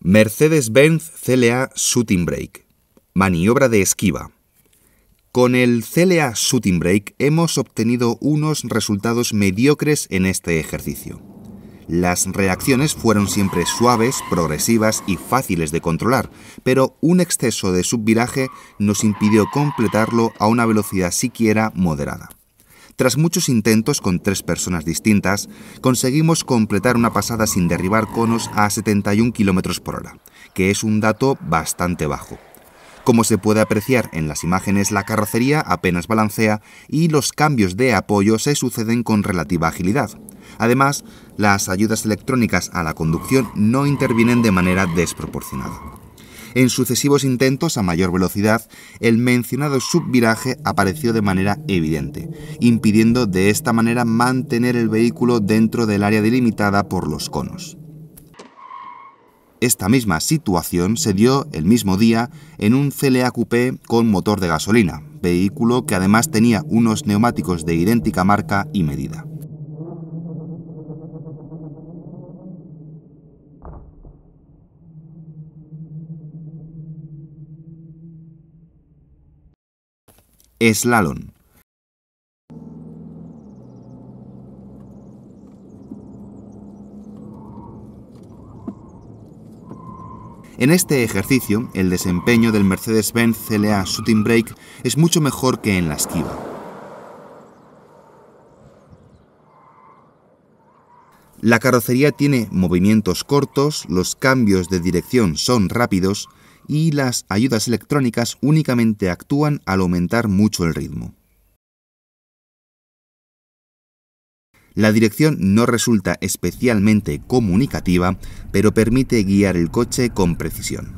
Mercedes-Benz CLA Shooting Brake. Maniobra de esquiva. Con el CLA Shooting Brake hemos obtenido unos resultados mediocres en este ejercicio. Las reacciones fueron siempre suaves, progresivas y fáciles de controlar, pero un exceso de subviraje nos impidió completarlo a una velocidad siquiera moderada. Tras muchos intentos con tres personas distintas, conseguimos completar una pasada sin derribar conos a 71 km por hora, que es un dato bastante bajo. Como se puede apreciar en las imágenes, la carrocería apenas balancea y los cambios de apoyo se suceden con relativa agilidad. Además, las ayudas electrónicas a la conducción no intervienen de manera desproporcionada. En sucesivos intentos a mayor velocidad, el mencionado subviraje apareció de manera evidente, impidiendo de esta manera mantener el vehículo dentro del área delimitada por los conos. Esta misma situación se dio el mismo día en un CLA Coupé con motor de gasolina, vehículo que además tenía unos neumáticos de idéntica marca y medida. Slalom. En este ejercicio, el desempeño del Mercedes-Benz CLA Shooting Brake es mucho mejor que en la esquiva. La carrocería tiene movimientos cortos, los cambios de dirección son rápidos y las ayudas electrónicas únicamente actúan al aumentar mucho el ritmo. La dirección no resulta especialmente comunicativa, pero permite guiar el coche con precisión.